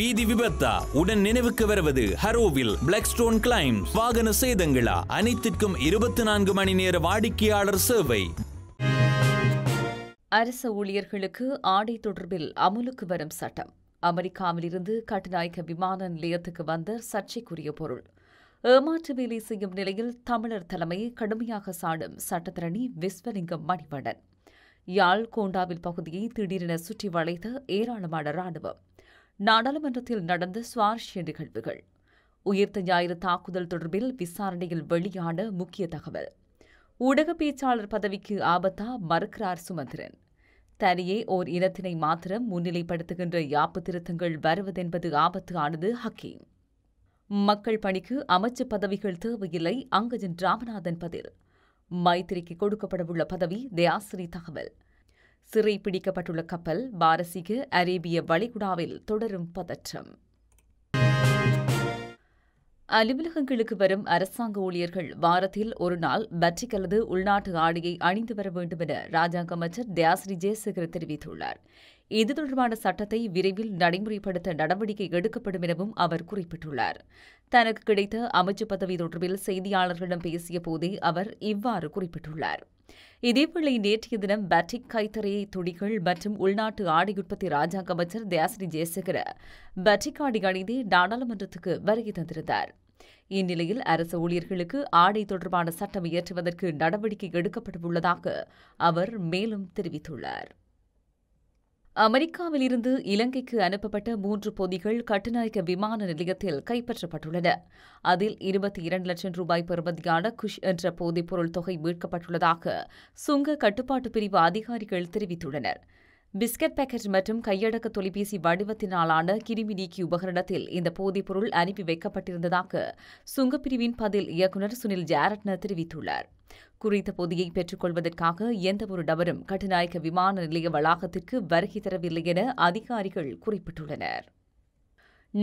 வீதி விபத்தா உடன் நினைவுக்கு வருவது ஹரோவில் பிளாக் ஸ்டோன் கிளைம்ஸ் வாகன சேதங்களா அனைத்திற்கும் இருபத்தி நான்கு மணி நேர வாடிக்கையாளர் சேவை அரசு ஊழியர்களுக்கு ஆடை தொடர்பில் அமுலுக்கு வரும் சட்டம் அமெரிக்காவிலிருந்து கட்டுநாயக்க விமான நிலையத்துக்கு வந்த சர்ச்சைக்குரிய பொருள் ஏமாற்று வேலை செய்யும் நிலையில் தமிழர் தலைமையை கடுமையாக சாடும் சட்டத்திரணி விஸ்வலிங்கம் மணிவண்ணன் யாழ் கோண்டாவில் பகுதியை திடீரென சுற்றி வளைத்த ஏராளமான ராணுவம் நாடாளுமன்றத்தில் நடந்த சுவாரஸ்ய நிகழ்வுகள் உயிர்த்த ஞாயிறு தாக்குதல் தொடர்பில் விசாரணையில் வெளியான முக்கிய தகவல் ஊடக பேச்சாளர் பதவிக்கு ஆபத்தா மறுக்கிறார் சுமந்திரன் தனியே ஓர் இனத்தினை மாத்திரம் முன்னிலைப்படுத்துகின்ற யாப்பு திருத்தங்கள் வருவதென்பது ஆபத்து ஆனது ஹக்கீம் மக்கள் பணிக்கு அமைச்சு பதவிகள் தேவையில்லை அங்கஜன் ராமநாதன் பதில் மைத்திரிக்கு கொடுக்கப்படவுள்ள பதவி தயாசிரி தகவல் சிறை பிடிக்கப்பட்டுள்ள கப்பல் பாரசீக அரேபிய வளைகுடாவில் தொடரும் பதற்றம் அலுவலகங்களுக்கு வரும் அரசாங்க ஊழியர்கள் வாரத்தில் ஒரு நாள் பட்ரிக் அல்லது உள்நாட்டு ஆடையை அணிந்து வர வேண்டும் என ராஜாங்க அமைச்சர் தயாஸ்ரீ ஜெயசேகர் தெரிவித்துள்ளார் இது தொடர்பான சட்டத்தை விரைவில் நடைமுறைப்படுத்த நடவடிக்கை எடுக்கப்படும் எனவும் அவர் குறிப்பிட்டுள்ளார் தனக்கு கிடைத்த அமைச்சு பதவி தொடர்பில் செய்தியாளர்களிடம் பேசிய போதே அவர் இவ்வாறு குறிப்பிட்டுள்ளார் இதேவேளை நேற்றைய தினம் பேட்டிக் கைத்தறி துணிகள் மற்றும் உள்நாட்டு ஆடை உற்பத்தி ராஜாங்க அமைச்சர் தயாசிரி ஜெயசேகர பேட்டிக் ஆடை அணிந்தே நாடாளுமன்றத்துக்கு வருகை தந்திருந்தார் இந்நிலையில் அரசு ஊழியர்களுக்கு ஆடை தொடர்பான சட்டம் இயற்றுவதற்கு நடவடிக்கை எடுக்கப்பட்டுள்ளதாக அவர் மேலும் தெரிவித்துள்ளார் அமெரிக்காவிலிருந்து இலங்கைக்கு அனுப்பப்பட்ட மூன்று பொதிகள் கட்டுநாயக்க விமான நிலையத்தில் கைப்பற்றப்பட்டுள்ளன அதில் இருபத்தி இரண்டு லட்சம் ரூபாய் பெறுமதியான குஷ் என்ற போதைப்பொருள் தொகை மீட்கப்பட்டுள்ளதாக சுங்க கட்டுப்பாட்டு பிரிவு அதிகாரிகள் தெரிவித்துள்ளனர் பிஸ்கட் பேக்கெட் மற்றும் கையடக்க தொலைபேசி வடிவத்தினாலான கிருமி நீக்கி உபகரணத்தில் இந்த போதைப்பொருள் அனுப்பி வைக்கப்பட்டிருந்ததாக சுங்கப்பிரிவின் பதில் இயக்குநர் சுனில் ஜாரட்ன தெரிவித்துள்ளார் குறித்த பொதியை பெற்றுக்கொள்வதற்காக எந்தவொரு நபரும் கட்டுநாயக்க விமான நிலைய வளாகத்திற்கு வருகை தரவில்லை என அதிகாரிகள் குறிப்பிட்டுள்ளனர்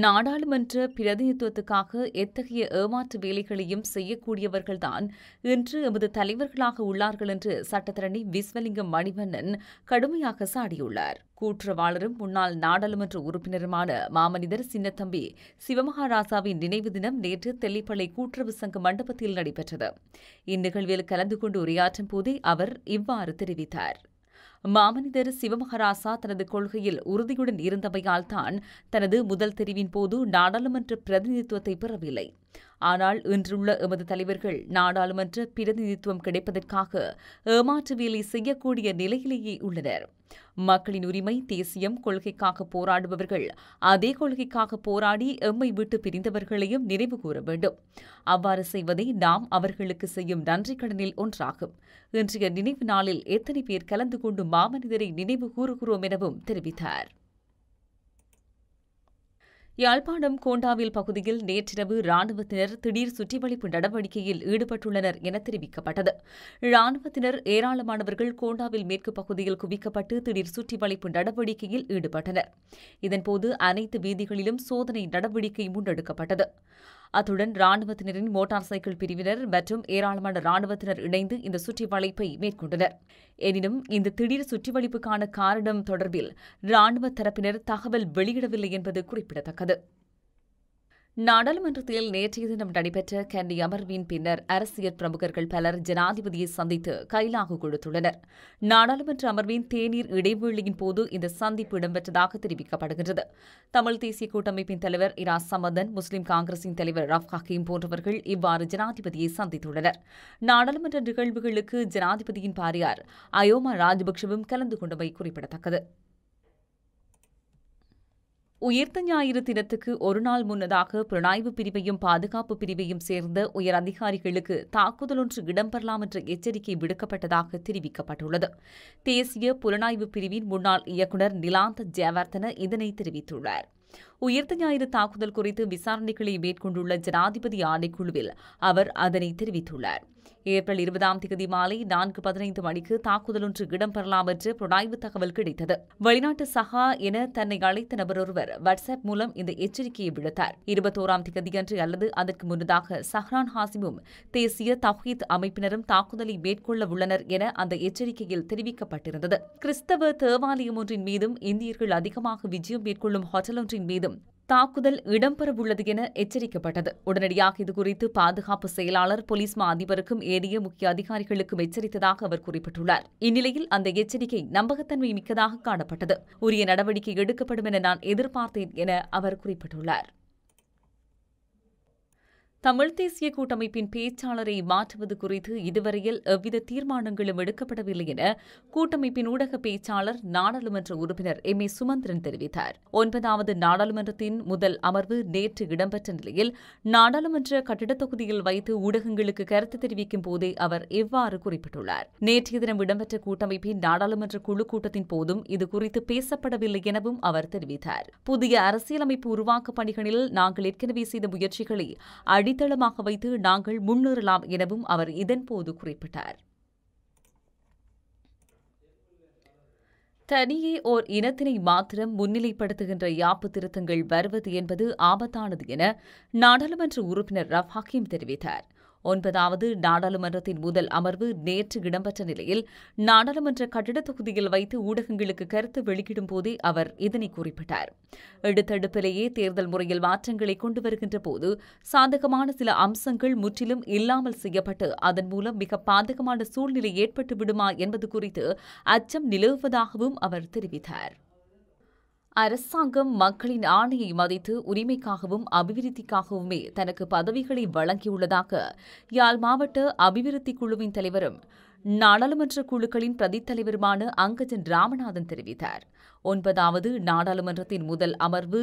நாடாளுமன்ற பிரதிநிதித்துவத்துக்காக எத்தகைய ஏமாற்று வேலைகளையும் செய்யக்கூடியவர்கள்தான் இன்று எமது தலைவர்களாக உள்ளார்கள் என்று சட்டத்தரணி விஸ்வலிங்கம் மணிவண்ணன் கடுமையாக சாடியுள்ளார் கூற்றவாளரும் முன்னாள் நாடாளுமன்ற உறுப்பினருமான மாமனிதர் சின்னத்தம்பி சிவமகாராசாவின் நினைவு தினம் நேற்று தெல்லிப்பளை கூட்டுறவு சங்க மண்டபத்தில் நடைபெற்றது இந்நிகழ்வில் கலந்து கொண்டு உரையாற்றும் போதே அவர் இவ்வாறு தெரிவித்தார் மாமனிதர் சிவமகராசா தனது கொள்கையில் உறுதியுடன் இருந்தமையால் தான் தனது முதல் தெரிவின் போது நாடாளுமன்ற பிரதிநிதித்துவத்தை பெறவில்லை ஆனால் இன்றுள்ள எமது தலைவர்கள் நாடாளுமன்ற பிரதிநிதித்துவம் கிடைப்பதற்காக ஏமாற்று வேலை செய்யக்கூடிய நிலையிலேயே உள்ளனர் மக்களின் உரிமை தேசியம் கொள்கைக்காக போராடுபவர்கள் அதே கொள்கைக்காக போராடி எம்மை விட்டு பிரிந்தவர்களையும் நினைவு கூற வேண்டும் அவ்வாறு செய்வதை நாம் அவர்களுக்கு செய்யும் நன்றி கடனில் ஒன்றாகும் இன்றைய நினைவு நாளில் எத்தனை பேர் கலந்து கொண்டு மாமனிதரை நினைவு கூறுகிறோம் எனவும் தெரிவித்தார் யாழ்ப்பாணம் கோண்டாவில் பகுதியில் நேற்றிரவு ராணுவத்தினர் திடீர் சுற்றிவளிப்பு நடவடிக்கையில் ஈடுபட்டுள்ளனர் என தெரிவிக்கப்பட்டது ராணுவத்தினர் ஏராளமானவர்கள் கோண்டாவில் மேற்கு பகுதியில் குவிக்கப்பட்டு திடீர் சுற்றிவளிப்பு நடவடிக்கையில் ஈடுபட்டனர் இதன்போது அனைத்து வீதிகளிலும் சோதனை நடவடிக்கை முன்னெடுக்கப்பட்டது அத்துடன் ராணுவத்தினரின் மோட்டார் சைக்கிள் பிரிவினர் மற்றும் ஏராளமான ராணுவத்தினர் இணைந்து இந்த சுற்றிவளைப்பை மேற்கொண்டனர் எனினும் இந்த திடீர் சுற்றிவளிப்புக்கான காரணம் தொடர்பில் ராணுவ தரப்பினர் தகவல் வெளியிடவில்லை என்பது குறிப்பிடத்தக்கது நாடாளுமன்றத்தில் நேற்றைய தினம் நடைபெற்ற கன்னி அமர்வின் பின்னர் அரசியல் பிரமுகர்கள் பலர் ஜனாதிபதியை சந்தித்து கைலாகு கொடுத்துள்ளனர் நாடாளுமன்ற அமர்வின் தேநீர் இடைவேளையின் போது இந்த சந்திப்பு இடம்பெற்றதாக தெரிவிக்கப்படுகின்றது தமிழ் தேசிய கூட்டமைப்பின் தலைவர் இரா சமதன் முஸ்லிம் காங்கிரசின் தலைவர் ரஃப் ஹக்கீம் போன்றவர்கள் இவ்வாறு ஜனாதிபதியை சந்தித்துள்ளனர் நாடாளுமன்ற நிகழ்வுகளுக்கு ஜனாதிபதியின் பாரியார் அயோமா ராஜபக்ஷவும் கலந்து கொண்டமை குறிப்பிடத்தக்கது உயிர்த்த ஞாயிறு தினத்துக்கு ஒரு நாள் முன்னதாக புலனாய்வு பிரிவையும் பாதுகாப்பு பிரிவையும் சேர்ந்த உயர் அதிகாரிகளுக்கு தாக்குதல் ஒன்று இடம்பெறலாம் என்ற எச்சரிக்கை விடுக்கப்பட்டதாக தெரிவிக்கப்பட்டுள்ளது தேசிய புலனாய்வு பிரிவின் முன்னாள் இயக்குநர் நிலாந்த ஜெயவர்தன இதனை தெரிவித்துள்ளார் உயிர்த்த ஞாயிறு தாக்குதல் குறித்து விசாரணைகளை மேற்கொண்டுள்ள ஜனாதிபதி ஆணைக்குழுவில் அவர் அதனை தெரிவித்துள்ளார் ஏப்ரல் இருபதாம் தேதி மாலை நான்கு பதினைந்து மணிக்கு தாக்குதல் ஒன்று இடம்பெறலாம் என்று புலனாய்வு தகவல் கிடைத்தது வெளிநாட்டு சகா என தன்னை அழைத்த நபர் ஒருவர் வாட்ஸ்அப் மூலம் இந்த எச்சரிக்கையை விடுத்தார் இருபத்தோராம் தேதியன்று அல்லது அதற்கு முன்னதாக சஹ்ரான் ஹாசிமும் தேசிய தவ்ஹீத் அமைப்பினரும் தாக்குதலை மேற்கொள்ள உள்ளனர் என அந்த எச்சரிக்கையில் தெரிவிக்கப்பட்டிருந்தது கிறிஸ்தவ தேவாலயம் ஒன்றின் மீதும் இந்தியர்கள் அதிகமாக விஜயம் மேற்கொள்ளும் ஹோட்டல் ஒன்றின் மீதும் தாக்குதல் இடம்பெறவுள்ளது என எச்சரிக்கப்பட்டது உடனடியாக இதுகுறித்து பாதுகாப்பு செயலாளர் போலீஸ் மா அதிபருக்கும் ஏரிய முக்கிய அதிகாரிகளுக்கும் எச்சரித்ததாக அவர் குறிப்பிட்டுள்ளார் இந்நிலையில் அந்த எச்சரிக்கை நம்பகத்தன்மை மிக்கதாக காணப்பட்டது உரிய நடவடிக்கை எடுக்கப்படும் என நான் எதிர்பார்த்தேன் என அவர் குறிப்பிட்டுள்ளார் தமிழ் தேசிய கூட்டமைப்பின் பேச்சாளரை மாற்றுவது குறித்து இதுவரையில் எவ்வித தீர்மானங்களும் எடுக்கப்படவில்லை என கூட்டமைப்பின் ஊடக பேச்சாளர் நாடாளுமன்ற உறுப்பினர் எம் ஏ சுமந்திரன் தெரிவித்தார் ஒன்பதாவது நாடாளுமன்றத்தின் முதல் அமர்வு நேற்று இடம்பெற்ற நிலையில் நாடாளுமன்ற கட்டிடத் தொகுதியில் வைத்து ஊடகங்களுக்கு கருத்து தெரிவிக்கும் போதே அவர் இவ்வாறு குறிப்பிட்டுள்ளார் நேற்றைய தினம் இடம்பெற்ற கூட்டமைப்பின் நாடாளுமன்ற குழு கூட்டத்தின் போதும் இதுகுறித்து பேசப்படவில்லை எனவும் அவர் தெரிவித்தார் புதிய அரசியலமைப்பு உருவாக்க பணிகளில் நாங்கள் ஏற்கனவே செய்த முயற்சிகளை அடித்தளமாக வைத்து நாங்கள் முன்னேறலாம் எனவும் அவர் இதன்போது குறிப்பிட்டார் தனியே ஓர் இனத்தினை மாத்திரம் முன்னிலைப்படுத்துகின்ற யாப்பு திருத்தங்கள் வருவது என்பது ஆபத்தானது என நாடாளுமன்ற உறுப்பினர் ரஃப் ஹக்கீம் தெரிவித்தார் ஒன்பதாவது நாடாளுமன்றத்தின் முதல் அமர்வு நேற்று இடம்பெற்ற நிலையில் நாடாளுமன்ற கட்டிடத் தொகுதியில் வைத்து ஊடகங்களுக்கு கருத்து வெளியிடும் போதே அவர் இதனை குறிப்பிட்டார் எடுத்தடுப்பிலேயே தேர்தல் முறையில் மாற்றங்களை கொண்டு வருகின்ற போது சாதகமான சில அம்சங்கள் முற்றிலும் இல்லாமல் செய்யப்பட்டு அதன் மூலம் மிக பாதகமான சூழ்நிலை ஏற்பட்டு விடுமா என்பது குறித்து அச்சம் நிலவுவதாகவும் அவர் தெரிவித்தார் அரசாங்கம் மக்களின் ஆணையை மதித்து உரிமைக்காகவும் அபிவிருத்திக்காகவுமே தனக்கு பதவிகளை வழங்கியுள்ளதாக யாழ் மாவட்ட அபிவிருத்தி குழுவின் தலைவரும் நாடாளுமன்ற குழுக்களின் பிரதித்தலைவருமான அங்கஜன் ராமநாதன் தெரிவித்தார் ஒன்பதாவது நாடாளுமன்றத்தின் முதல் அமர்வு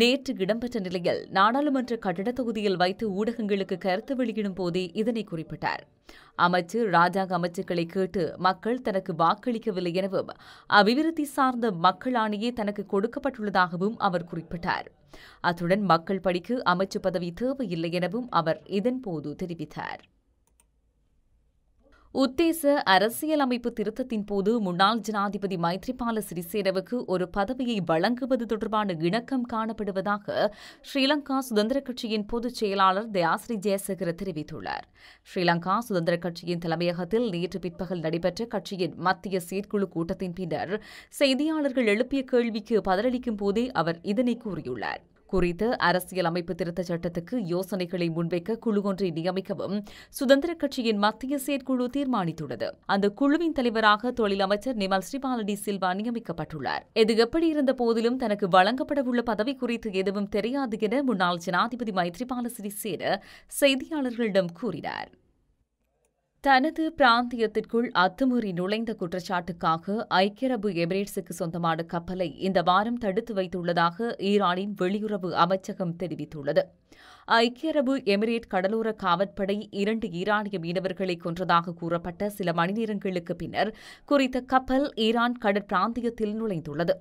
நேற்று இடம்பெற்ற நிலையில் நாடாளுமன்ற கட்டிடத் தொகுதியில் வைத்து ஊடகங்களுக்கு கருத்து வெளியிடும் போதே இதனை குறிப்பிட்டார் அமைச்சு ராஜாங்க அமைச்சர்களை கேட்டு மக்கள் தனக்கு வாக்களிக்கவில்லை எனவும் அபிவிருத்தி சார்ந்த மக்கள் ஆணையே தனக்கு கொடுக்கப்பட்டுள்ளதாகவும் அவர் குறிப்பிட்டார் அத்துடன் மக்கள் படிக்கு அமைச்சு பதவி தேவையில்லை எனவும் அவர் இதன்போது தெரிவித்தார் உத்தேச அரசியலமைப்பு திருத்தத்தின் போது முன்னாள் ஜனாதிபதி மைத்ரிபால சிறிசேனவுக்கு ஒரு பதவியை வழங்குவது தொடர்பான இணக்கம் காணப்படுவதாக ஸ்ரீலங்கா சுதந்திர கட்சியின் பொதுச் செயலாளர் தயாஸ்ரீ ஜெயசேகர தெரிவித்துள்ளார் ஸ்ரீலங்கா சுதந்திர கட்சியின் தலைமையகத்தில் நேற்று பிற்பகல் நடைபெற்ற கட்சியின் மத்திய செயற்குழு கூட்டத்தின் பின்னர் செய்தியாளர்கள் எழுப்பிய கேள்விக்கு பதிலளிக்கும் போதே அவர் இதனை கூறியுள்ளார் குறித்த அரசியலமைப்பு திருத்தச் சட்டத்துக்கு யோசனைகளை முன்வைக்க குழு ஒன்றை நியமிக்கவும் சுதந்திர கட்சியின் மத்திய செயற்குழு தீர்மானித்துள்ளது அந்த குழுவின் தலைவராக தொழில் அமைச்சர் நிமல் ஸ்ரீபாலடி சில்வா நியமிக்கப்பட்டுள்ளார் இது எப்படி இருந்த போதிலும் தனக்கு வழங்கப்படவுள்ள பதவி குறித்து எதுவும் தெரியாது என முன்னாள் ஜனாதிபதி மைத்ரிபால சிறிசேன செய்தியாளர்களிடம் கூறினார் தனது பிராந்தியத்திற்குள் அத்துமீறி நுழைந்த குற்றச்சாட்டுக்காக ஐக்கிய அரபு எமிரேட்ஸுக்கு சொந்தமான கப்பலை இந்த வாரம் தடுத்து வைத்துள்ளதாக ஈரானின் வெளியுறவு அமைச்சகம் தெரிவித்துள்ளது ஐக்கிய அரபு எமிரேட் கடலோர காவற்படை இரண்டு ஈரானிய மீனவர்களை கொன்றதாக கூறப்பட்ட சில மணி நேரங்களுக்கு பின்னர் குறித்த கப்பல் ஈரான் கடற்பிராந்தியத்தில் நுழைந்துள்ளது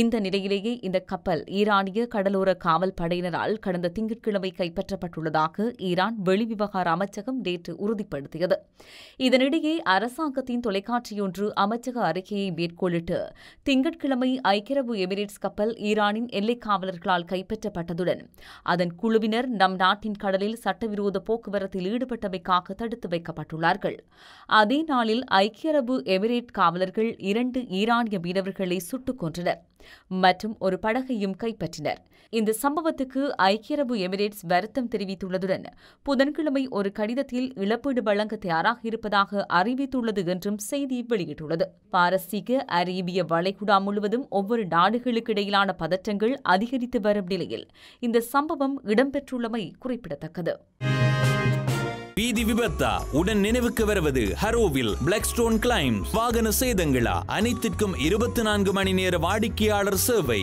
இந்த நிலையிலேயே இந்த கப்பல் ஈரானிய கடலோர காவல் படையினரால் கடந்த திங்கட்கிழமை கைப்பற்றப்பட்டுள்ளதாக ஈரான் வெளிவிவகார அமைச்சகம் நேற்று உறுதிப்படுத்தியது இதனிடையே அரசாங்கத்தின் தொலைக்காட்சியொன்று அமைச்சக அறிக்கையை மேற்கோளிட்டு திங்கட்கிழமை ஐக்கிய அரபு எமிரேட்ஸ் கப்பல் ஈரானின் எல்லைக் காவலர்களால் கைப்பற்றப்பட்டதுடன் அதன் குழு குழுவினர் நம் நாட்டின் கடலில் சட்டவிரோத போக்குவரத்தில் ஈடுபட்டமைக்காக தடுத்து வைக்கப்பட்டுள்ளார்கள் அதே நாளில் ஐக்கிய அரபு எமிரேட் காவலர்கள் இரண்டு ஈரானிய மீனவர்களை சுட்டுக் கொன்றனர் மற்றும் ஒரு படகையும் கைப்பற்றினர் இந்த சம்பவத்துக்கு ஐக்கிய அரபு எமிரேட்ஸ் வருத்தம் தெரிவித்துள்ளதுடன் புதன்கிழமை ஒரு கடிதத்தில் இழப்பீடு வழங்க தயாராக இருப்பதாக அறிவித்துள்ளது என்றும் செய்தி வெளியிட்டுள்ளது பாரசீக அரேபிய வளைகுடா முழுவதும் ஒவ்வொரு நாடுகளுக்கு இடையிலான பதற்றங்கள் அதிகரித்து வரும் நிலையில் இந்த சம்பவம் இடம்பெற்றுள்ளமை குறிப்பிடத்தக்கது வீதி விபத்தா உடன் நினைவுக்கு வருவது ஹரோவில் பிளாக் ஸ்டோன் கிளைம்ஸ் வாகன சேதங்களா அனைத்திற்கும் இருபத்தி நான்கு மணி நேர வாடிக்கையாளர் சேவை